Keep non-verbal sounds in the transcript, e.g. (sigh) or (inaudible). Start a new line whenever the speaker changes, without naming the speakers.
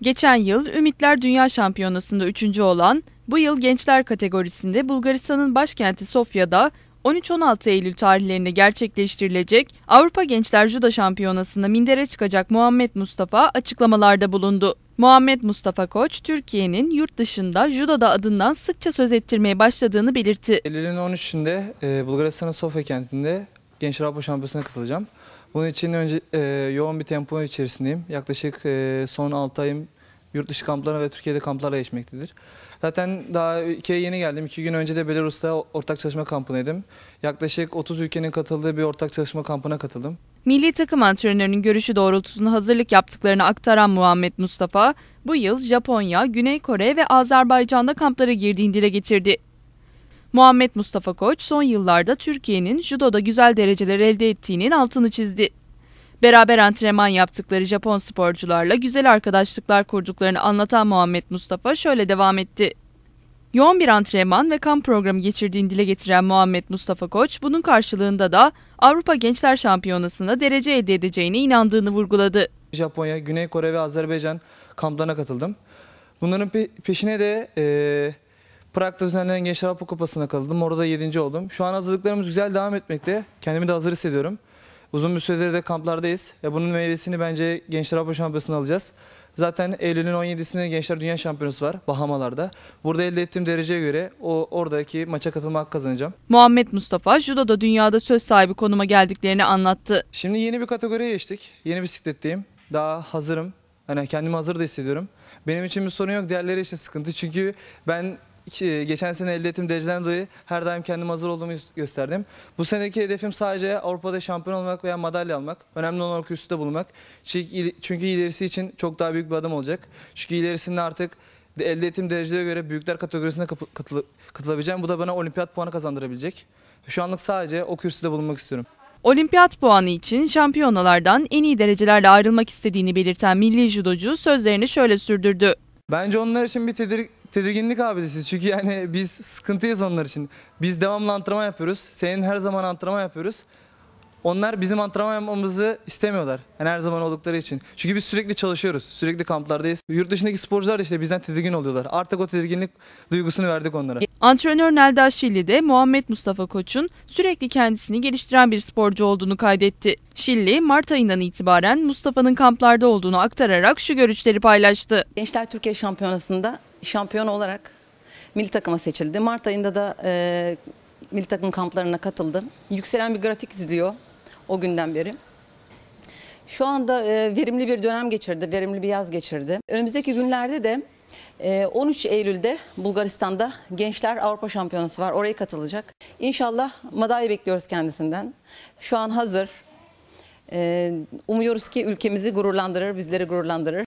Geçen yıl Ümitler Dünya Şampiyonası'nda üçüncü olan, bu yıl gençler kategorisinde Bulgaristan'ın başkenti Sofya'da 13-16 Eylül tarihlerinde gerçekleştirilecek Avrupa Gençler Judo Şampiyonası'nda mindere çıkacak Muhammed Mustafa açıklamalarda bulundu. Muhammed Mustafa Koç, Türkiye'nin yurt dışında judoda adından sıkça söz ettirmeye başladığını belirtti.
Eylül'ün 13'ünde e, Bulgaristan'ın Sofya kentinde Gençler Avrupa Şampiyonası'na katılacağım. Bunun için önce e, yoğun bir tempo içerisindeyim. Yaklaşık e, son 6 ayım yurt dışı kamplarına ve Türkiye'de kamplara geçmektedir. Zaten daha ülkeye yeni geldim. İki gün önce de Belarus'ta ortak çalışma kampındaydım. Yaklaşık 30 ülkenin katıldığı bir ortak çalışma kampına katıldım.
Milli takım antrenörünün görüşü doğrultusunda hazırlık yaptıklarını aktaran Muhammed Mustafa, bu yıl Japonya, Güney Kore ve Azerbaycan'da kamplara girdiğini dile getirdi. Muhammed Mustafa Koç son yıllarda Türkiye'nin judoda güzel dereceler elde ettiğinin altını çizdi. Beraber antrenman yaptıkları Japon sporcularla güzel arkadaşlıklar kurduklarını anlatan Muhammed Mustafa şöyle devam etti. Yoğun bir antrenman ve kamp programı geçirdiğini dile getiren Muhammed Mustafa Koç, bunun karşılığında da Avrupa Gençler Şampiyonası'nda derece elde edeceğine inandığını vurguladı.
Japonya, Güney Kore ve Azerbaycan kamplarına katıldım. Bunların peşine de Prag'da düzenlenen Gençler Avrupa Kupası'na kaldım, Orada 7. oldum. Şu an hazırlıklarımız güzel devam etmekte. Kendimi de hazır hissediyorum. Uzun bir süredir de kamplardayız. Ya bunun meyvesini bence Gençler Avrupa Şampiyonası'nda alacağız. Zaten Eylül'ün 17'sinde Gençler Dünya Şampiyonası var Bahamalar'da. Burada elde ettiğim dereceye göre o oradaki maça katılma hakkı kazanacağım.
Muhammed Mustafa judoda dünyada söz sahibi konuma geldiklerini anlattı. Şimdi
yeni bir kategoriye geçtik. Yeni bisikletteyim. Daha hazırım. Hani kendimi hazır da hissediyorum. Benim için bir sorun yok. Diğerleri için sıkıntı. Çünkü ben geçen sene elde ettiğim dereceden dolayı her daim kendim hazır olduğumu gösterdim. Bu seneki hedefim sadece Avrupa'da şampiyon olmak veya madalya almak. Önemli olan orkü üstüde bulunmak. Çünkü ilerisi için çok daha büyük bir adım olacak. Çünkü ilerisinde artık elde ettiğim derecelere göre büyükler kategorisine katılabileceğim. Bu da bana olimpiyat puanı kazandırabilecek. Şu anlık sadece o kürsüde bulunmak istiyorum.
Olimpiyat puanı için şampiyonalardan en iyi derecelerle ayrılmak istediğini belirten milli judocu sözlerini şöyle sürdürdü.
Bence onlar için bir tedirgin tedirginlik abidesi. Çünkü yani (laughs) biz sıkıntıyız onlar için. Biz devamlı antrenman yapıyoruz. Senin her zaman antrenman yapıyoruz. Onlar bizim antrenman yapmamızı istemiyorlar. Yani her zaman oldukları için. Çünkü biz sürekli çalışıyoruz. Sürekli kamplardayız. Yurt dışındaki sporcular işte bizden tedirgin oluyorlar. Artık o tedirginlik duygusunu verdik onlara.
Antrenör Nelda Şilli de Muhammed Mustafa Koç'un sürekli kendisini geliştiren bir sporcu olduğunu kaydetti. Şilli,
Mart ayından itibaren Mustafa'nın kamplarda olduğunu aktararak şu görüşleri paylaştı. Gençler Türkiye Şampiyonası'nda şampiyon olarak milli takıma seçildi. Mart ayında da e, milli takım kamplarına katıldım. Yükselen bir grafik izliyor o günden beri. Şu anda e, verimli bir dönem geçirdi, verimli bir yaz geçirdi. Önümüzdeki günlerde de e, 13 Eylül'de Bulgaristan'da Gençler Avrupa Şampiyonası var. Oraya katılacak. İnşallah madalya bekliyoruz kendisinden. Şu an hazır. E, umuyoruz ki ülkemizi gururlandırır, bizleri gururlandırır.